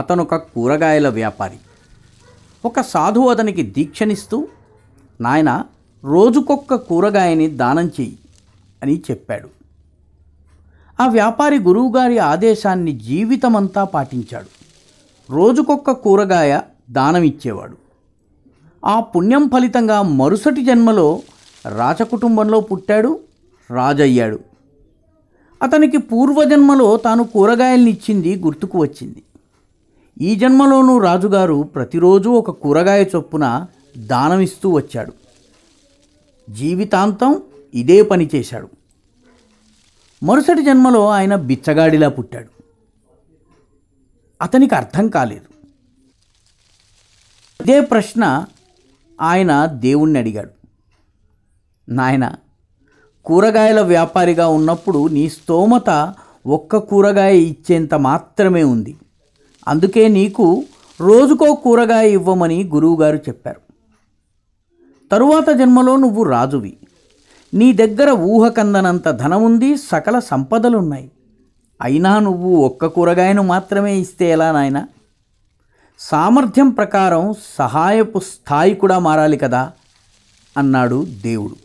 అతనొక కూరగాయల వ్యాపారి ఒక సాధువు అతనికి దీక్షనిస్తూ నాయన రోజుకొక్క కూరగాయని దానం చెయ్యి అని చెప్పాడు ఆ వ్యాపారి గురువుగారి ఆదేశాన్ని జీవితమంతా పాటించాడు రోజుకొక్క కూరగాయ దానమిచ్చేవాడు ఆ పుణ్యం ఫలితంగా మరుసటి జన్మలో రాజకుటుంబంలో పుట్టాడు రాజయ్యాడు అతనికి పూర్వజన్మలో తాను కూరగాయల్ని ఇచ్చింది గుర్తుకు వచ్చింది ఈ జన్మలోనూ రాజుగారు ప్రతిరోజు ఒక కూరగాయ చొప్పున దానమిస్తూ వచ్చాడు జీవితాంతం ఇదే పని చేశాడు మరుసటి జన్మలో ఆయన బిచ్చగాడిలా పుట్టాడు అతనికి అర్థం కాలేదు ఇదే ప్రశ్న ఆయన దేవుణ్ణి అడిగాడు నాయన కూరగాయల వ్యాపారిగా ఉన్నప్పుడు నీ స్తోమత ఒక్క కూరగాయ ఇచ్చేంత మాత్రమే ఉంది అందుకే నీకు రోజుకో కూరగాయ ఇవ్వమని గురువుగారు చెప్పారు తరువాత జన్మలో నువ్వు రాజువి నీ దగ్గర ఊహకందనంత ధనముంది సకల సంపదలున్నాయి అయినా నువ్వు ఒక్క కూరగాయను మాత్రమే ఇస్తే ఎలా నాయన సామర్థ్యం ప్రకారం సహాయపు స్థాయి కూడా మారాలి కదా అన్నాడు దేవుడు